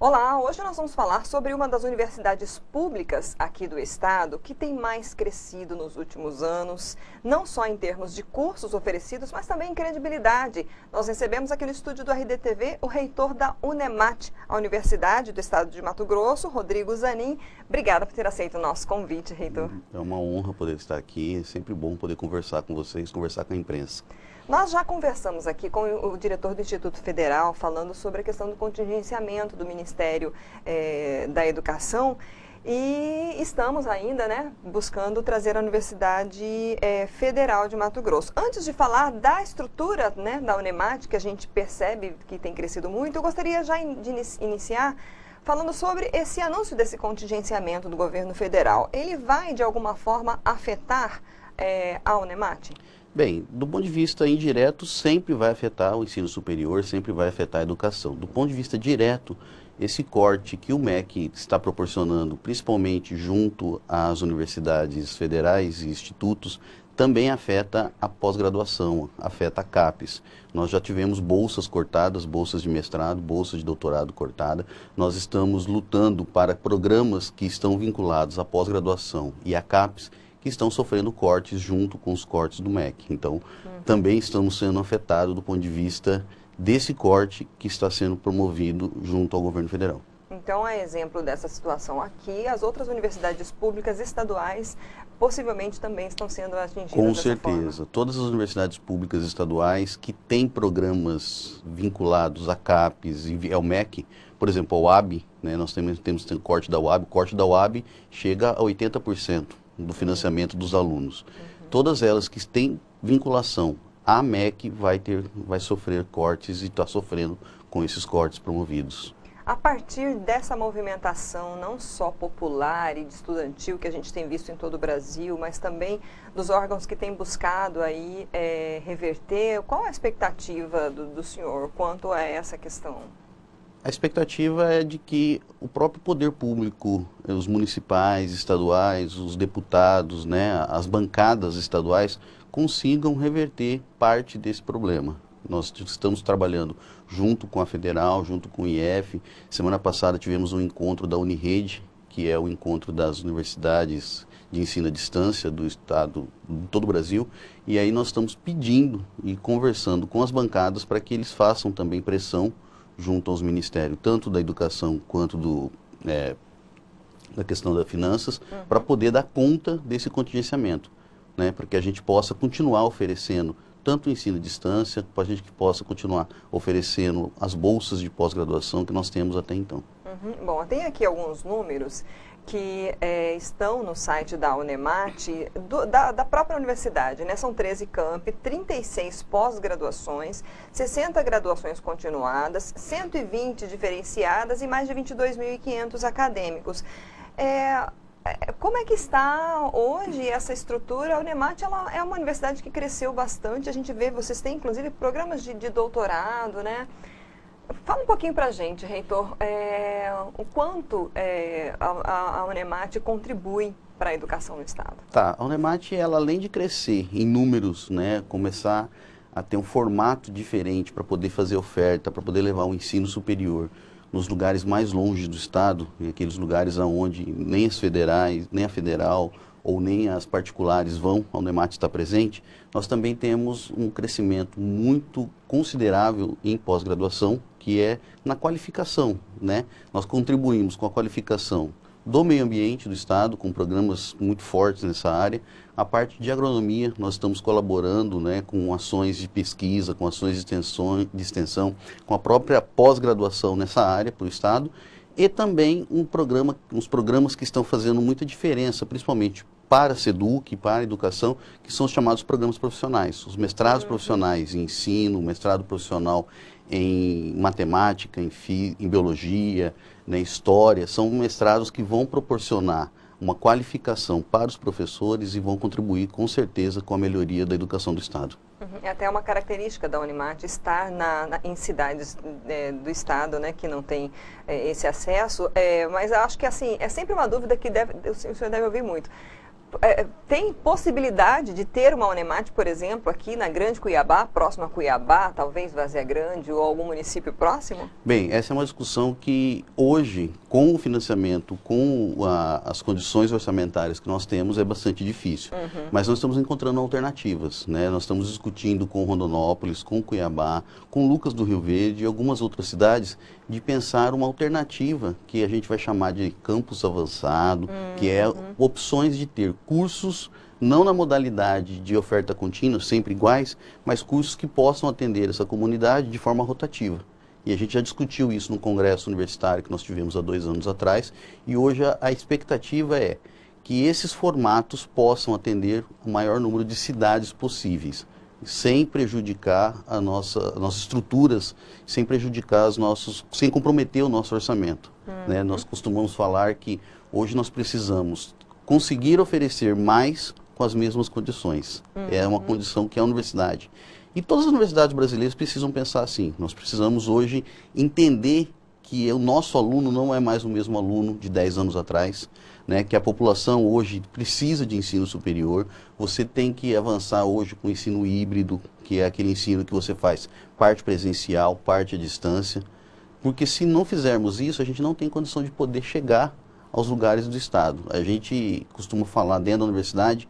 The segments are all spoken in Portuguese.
Olá, hoje nós vamos falar sobre uma das universidades públicas aqui do estado que tem mais crescido nos últimos anos, não só em termos de cursos oferecidos, mas também em credibilidade. Nós recebemos aqui no estúdio do RDTV o reitor da UNEMAT, a Universidade do Estado de Mato Grosso, Rodrigo Zanin. Obrigada por ter aceito o nosso convite, reitor. É uma honra poder estar aqui, é sempre bom poder conversar com vocês, conversar com a imprensa. Nós já conversamos aqui com o diretor do Instituto Federal falando sobre a questão do contingenciamento do Ministério Ministério é, da Educação. E estamos ainda né, buscando trazer a Universidade é, Federal de Mato Grosso. Antes de falar da estrutura né, da Unemat, que a gente percebe que tem crescido muito, eu gostaria já de iniciar falando sobre esse anúncio desse contingenciamento do governo federal. Ele vai, de alguma forma, afetar é, a Unemat? Bem, do ponto de vista indireto, sempre vai afetar o ensino superior, sempre vai afetar a educação. Do ponto de vista direto, esse corte que o MEC está proporcionando, principalmente junto às universidades federais e institutos, também afeta a pós-graduação, afeta a CAPES. Nós já tivemos bolsas cortadas, bolsas de mestrado, bolsas de doutorado cortada. Nós estamos lutando para programas que estão vinculados à pós-graduação e à CAPES que estão sofrendo cortes junto com os cortes do MEC. Então, uhum. também estamos sendo afetados do ponto de vista desse corte que está sendo promovido junto ao governo federal. Então, a exemplo dessa situação aqui, as outras universidades públicas estaduais possivelmente também estão sendo atingidas. Com certeza. Forma. Todas as universidades públicas estaduais que têm programas vinculados a CAPES e ao é MEC, por exemplo, a UAB, né, nós temos, temos corte da UAB, o corte da UAB chega a 80% do financiamento dos alunos. Uhum. Todas elas que têm vinculação a MEC vai, ter, vai sofrer cortes e está sofrendo com esses cortes promovidos. A partir dessa movimentação, não só popular e de estudantil, que a gente tem visto em todo o Brasil, mas também dos órgãos que têm buscado aí é, reverter, qual a expectativa do, do senhor quanto a essa questão? A expectativa é de que o próprio poder público, os municipais, estaduais, os deputados, né, as bancadas estaduais, consigam reverter parte desse problema. Nós estamos trabalhando junto com a Federal, junto com o IF. Semana passada tivemos um encontro da Unirede, que é o encontro das universidades de ensino à distância do estado, de todo o Brasil, e aí nós estamos pedindo e conversando com as bancadas para que eles façam também pressão junto aos ministérios, tanto da educação quanto do, é, da questão das finanças, uhum. para poder dar conta desse contingenciamento né, para que a gente possa continuar oferecendo tanto o ensino à distância, para a gente que possa continuar oferecendo as bolsas de pós-graduação que nós temos até então. Uhum. Bom, tem aqui alguns números que é, estão no site da Unemate, do, da, da, própria universidade, né? São 13 camp, 36 pós-graduações, 60 graduações continuadas, 120 diferenciadas e mais de 22.500 acadêmicos. É, é, como é que está hoje essa estrutura? A Unemate ela é uma universidade que cresceu bastante. A gente vê, vocês têm inclusive programas de, de doutorado, né? Fala um pouquinho para a gente, Reitor, é, o quanto é, a, a Unemate contribui para a educação no Estado? Tá, a Unemate, ela, além de crescer em números, né, começar a ter um formato diferente para poder fazer oferta, para poder levar o um ensino superior nos lugares mais longe do Estado, em aqueles lugares aonde nem as federais, nem a federal ou nem as particulares vão, a Unemate está presente, nós também temos um crescimento muito considerável em pós-graduação, que é na qualificação. Né? Nós contribuímos com a qualificação do meio ambiente do estado, com programas muito fortes nessa área. A parte de agronomia, nós estamos colaborando né, com ações de pesquisa, com ações de extensão, de extensão com a própria pós-graduação nessa área para o estado. E também um programa, uns programas que estão fazendo muita diferença, principalmente para a SEDUC, para a educação, que são os chamados programas profissionais, os mestrados uhum. profissionais em ensino, mestrado profissional em matemática, em, em biologia, né, história, são mestrados que vão proporcionar uma qualificação para os professores e vão contribuir com certeza com a melhoria da educação do Estado. Uhum. É até uma característica da Unimate estar na, na, em cidades é, do Estado né, que não tem é, esse acesso, é, mas acho que assim é sempre uma dúvida que deve, o senhor deve ouvir muito. É, é, tem possibilidade de ter uma Onemate, por exemplo, aqui na Grande Cuiabá, próximo a Cuiabá, talvez Vazia Grande ou algum município próximo? Bem, essa é uma discussão que hoje, com o financiamento, com a, as condições orçamentárias que nós temos, é bastante difícil. Uhum. Mas nós estamos encontrando alternativas, né? Nós estamos discutindo com Rondonópolis, com Cuiabá, com Lucas do Rio Verde e algumas outras cidades de pensar uma alternativa que a gente vai chamar de campus avançado, uhum. que é uhum. opções de ter cursos não na modalidade de oferta contínua, sempre iguais, mas cursos que possam atender essa comunidade de forma rotativa. E a gente já discutiu isso no congresso universitário que nós tivemos há dois anos atrás, e hoje a, a expectativa é que esses formatos possam atender o maior número de cidades possíveis, sem prejudicar a nossa, as nossas estruturas, sem prejudicar os nossos, sem comprometer o nosso orçamento. Né? Uhum. Né? Nós costumamos falar que hoje nós precisamos conseguir oferecer mais com as mesmas condições. Uhum. É uma uhum. condição que é a universidade. E todas as universidades brasileiras precisam pensar assim. Nós precisamos hoje entender que o nosso aluno não é mais o mesmo aluno de 10 anos atrás, né? que a população hoje precisa de ensino superior. Você tem que avançar hoje com o ensino híbrido, que é aquele ensino que você faz parte presencial, parte à distância. Porque se não fizermos isso, a gente não tem condição de poder chegar aos lugares do Estado. A gente costuma falar dentro da universidade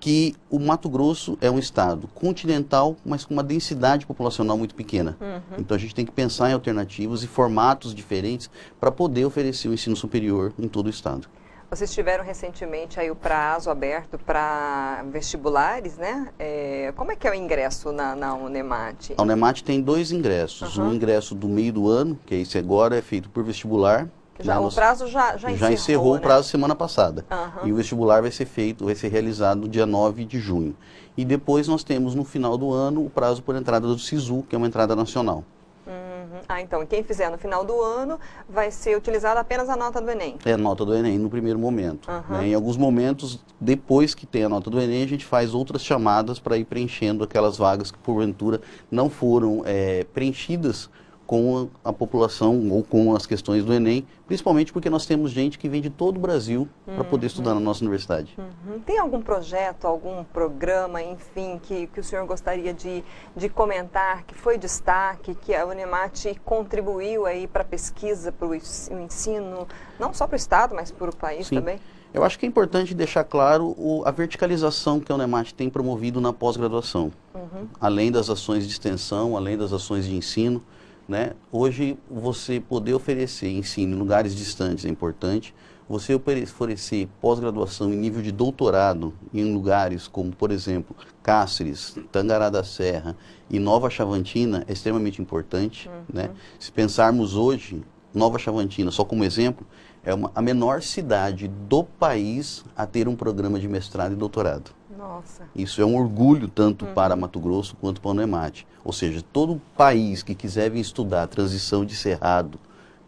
que o Mato Grosso é um estado continental, mas com uma densidade populacional muito pequena. Uhum. Então a gente tem que pensar em alternativas e formatos diferentes para poder oferecer o um ensino superior em todo o estado. Vocês tiveram recentemente aí o prazo aberto para vestibulares, né? É, como é que é o ingresso na, na Unemate? A Unemate tem dois ingressos. Uhum. Um ingresso do meio do ano, que é esse agora, é feito por vestibular, já, o prazo já, já, já encerrou. encerrou né? o prazo semana passada. Uhum. E o vestibular vai ser feito, vai ser realizado no dia 9 de junho. E depois nós temos, no final do ano, o prazo por entrada do SISU, que é uma entrada nacional. Uhum. Ah, então, quem fizer no final do ano vai ser utilizada apenas a nota do Enem? É, a nota do Enem no primeiro momento. Uhum. Né? Em alguns momentos, depois que tem a nota do Enem, a gente faz outras chamadas para ir preenchendo aquelas vagas que, porventura, não foram é, preenchidas com a, a, população ou com as questões do Enem, principalmente porque nós temos gente que vem de todo o Brasil uhum. para poder estudar na nossa universidade. Uhum. Tem algum projeto, algum programa, enfim, que, que o senhor gostaria de, de comentar, que foi destaque, que a Unemate contribuiu aí para a pesquisa, para o ensino, não só para o Estado, mas para o país Sim. também? Eu acho que é importante deixar claro o, a verticalização que a Unemate tem promovido na pós-graduação. Uhum. Além das ações de extensão, além das ações de ensino, né? Hoje, você poder oferecer ensino em lugares distantes é importante. Você oferecer pós-graduação em nível de doutorado em lugares como, por exemplo, Cáceres, Tangará da Serra e Nova Chavantina é extremamente importante. Uhum. Né? Se pensarmos hoje, Nova Chavantina, só como exemplo, é uma, a menor cidade do país a ter um programa de mestrado e doutorado. Nossa. Isso é um orgulho tanto uhum. para Mato Grosso quanto para o Nemate. Ou seja, todo país que quiser vir estudar a transição de Cerrado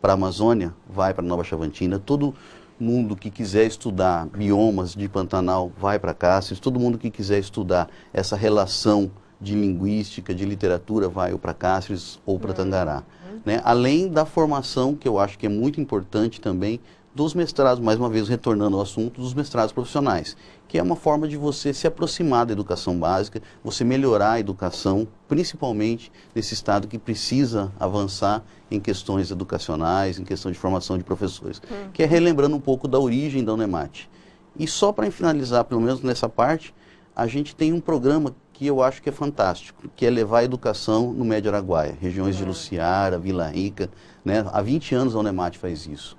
para a Amazônia, vai para Nova Chavantina. Todo mundo que quiser estudar biomas de Pantanal, vai para Cáceres. Todo mundo que quiser estudar essa relação de linguística, de literatura, vai ou para Cáceres ou para uhum. Tangará. Uhum. Né? Além da formação, que eu acho que é muito importante também dos mestrados, mais uma vez retornando ao assunto dos mestrados profissionais, que é uma forma de você se aproximar da educação básica, você melhorar a educação, principalmente nesse estado que precisa avançar em questões educacionais, em questão de formação de professores, hum. que é relembrando um pouco da origem da Unemat E só para finalizar, pelo menos nessa parte, a gente tem um programa que eu acho que é fantástico, que é levar a educação no Médio Araguaia, regiões de hum. Luciara, Vila Rica. Né? Há 20 anos a Unemat faz isso.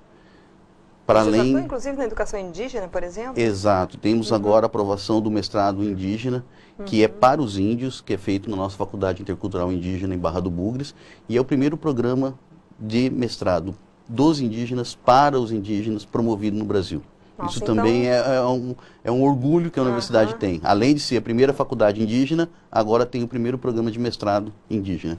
Para além... inclusive, na educação indígena, por exemplo? Exato. Temos uhum. agora a aprovação do mestrado indígena, que é uhum. é para os índios, que é feito na nossa Faculdade Intercultural Indígena em Barra do Bugres, e é o primeiro programa de mestrado dos indígenas para os indígenas promovido no Brasil. Nossa, Isso também então é, é, um, é um orgulho que a universidade uhum. tem. Além de ser a primeira faculdade indígena, agora tem o primeiro programa de mestrado indígena.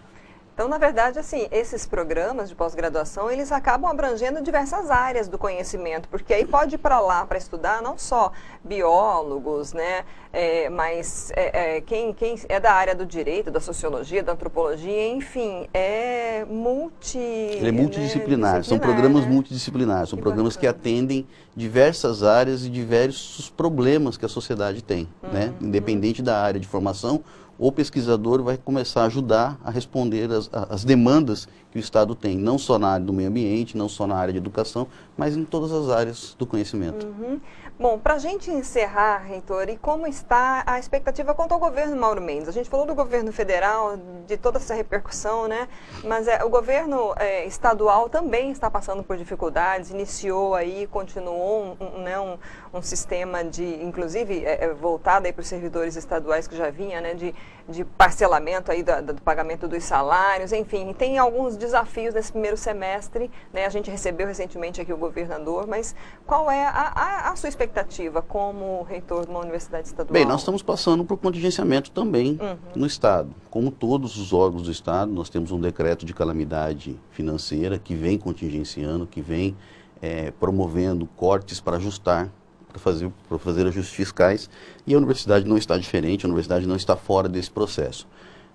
Então, na verdade, assim, esses programas de pós-graduação, eles acabam abrangendo diversas áreas do conhecimento, porque aí pode ir para lá para estudar não só biólogos, né, é, mas é, é, quem, quem é da área do direito, da sociologia, da antropologia, enfim, é multi... Ele é multidisciplinar, né? são programas né? multidisciplinares, são que programas bacana. que atendem diversas áreas e diversos problemas que a sociedade tem, uhum. né, independente uhum. da área de formação o pesquisador vai começar a ajudar a responder as, as demandas que o Estado tem, não só na área do meio ambiente, não só na área de educação, mas em todas as áreas do conhecimento. Uhum. Bom, para a gente encerrar, Reitor, e como está a expectativa quanto ao governo Mauro Mendes? A gente falou do governo federal, de toda essa repercussão, né? Mas é, o governo é, estadual também está passando por dificuldades, iniciou aí, continuou um, um né, um, um, sistema de, inclusive, é, é voltado aí para os servidores estaduais que já vinha, né, de, de parcelamento aí do, do pagamento dos salários, enfim, tem alguns desafios desse primeiro semestre? Né? A gente recebeu recentemente aqui o governador, mas qual é a, a, a sua expectativa como reitor de uma universidade estadual? Bem, nós estamos passando por contingenciamento também uhum. no Estado. Como todos os órgãos do Estado, nós temos um decreto de calamidade financeira que vem contingenciando, que vem é, promovendo cortes para ajustar para fazer, para fazer ajustes fiscais e a universidade não está diferente, a universidade não está fora desse processo.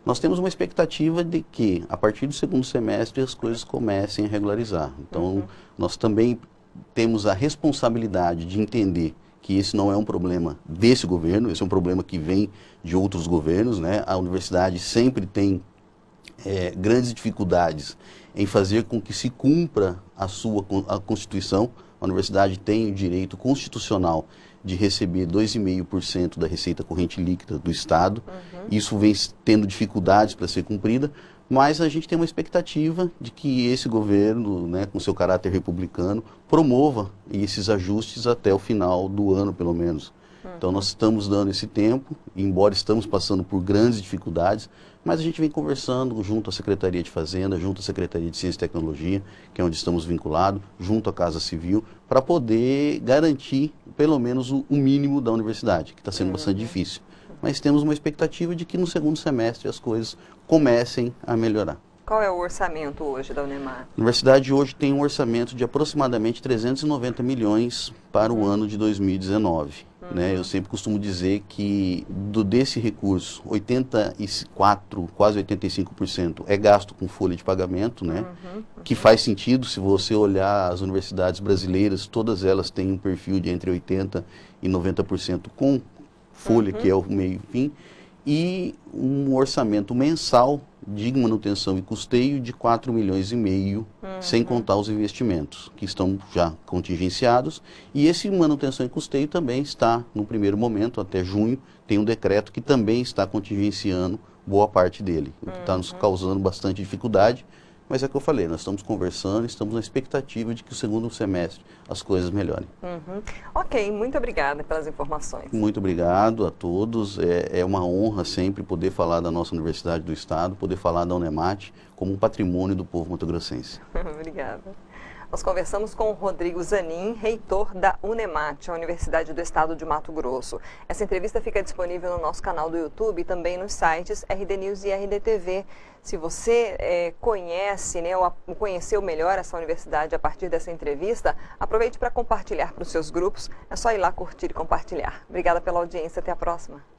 Nós temos uma expectativa de que, a partir do segundo semestre, as coisas comecem a regularizar. Então, uhum. nós também temos a responsabilidade de entender que esse não é um problema desse governo, esse é um problema que vem de outros governos. Né? A universidade sempre tem é, grandes dificuldades em fazer com que se cumpra a sua a Constituição. A universidade tem o direito constitucional de receber 2,5% da receita corrente líquida do Estado. Uhum. Isso vem tendo dificuldades para ser cumprida, mas a gente tem uma expectativa de que esse governo, né, com seu caráter republicano, promova esses ajustes até o final do ano, pelo menos. Uhum. Então, nós estamos dando esse tempo, embora estamos passando por grandes dificuldades, mas a gente vem conversando junto à Secretaria de Fazenda, junto à Secretaria de Ciência e Tecnologia, que é onde estamos vinculados, junto à Casa Civil, para poder garantir pelo menos o mínimo da universidade, que está sendo uhum. bastante difícil. Mas temos uma expectativa de que no segundo semestre as coisas comecem a melhorar. Qual é o orçamento hoje da Unemar? A universidade hoje tem um orçamento de aproximadamente 390 milhões para o uhum. ano de 2019. Né? Eu sempre costumo dizer que do, desse recurso, 84, quase 85% é gasto com folha de pagamento, né? Uhum, uhum. que faz sentido se você olhar as universidades brasileiras, todas elas têm um perfil de entre 80% e 90% com folha, uhum. que é o meio fim, e um orçamento mensal de manutenção e custeio de 4 milhões e meio, uhum. sem contar os investimentos que estão já contingenciados. E esse manutenção e custeio também está, no primeiro momento, até junho, tem um decreto que também está contingenciando boa parte dele, o que está nos uhum. causando bastante dificuldade, mas é o que eu falei, nós estamos conversando, estamos na expectativa de que o segundo semestre as coisas melhorem. Uhum. Ok, muito obrigada pelas informações. Muito obrigado a todos. É, é, uma honra sempre poder falar da nossa Universidade do Estado, poder falar da Unemate como um patrimônio do povo matogrossense. obrigada. Nós conversamos com o Rodrigo Zanin, reitor da Unemat, a Universidade do Estado de Mato Grosso. Essa entrevista fica disponível no nosso canal do YouTube e também nos sites RD News e RDTV. Se você é, conhece, né, ou conheceu melhor essa universidade a partir dessa entrevista, aproveite para compartilhar para os seus grupos. É só ir lá curtir e compartilhar. Obrigada pela audiência. Até a próxima.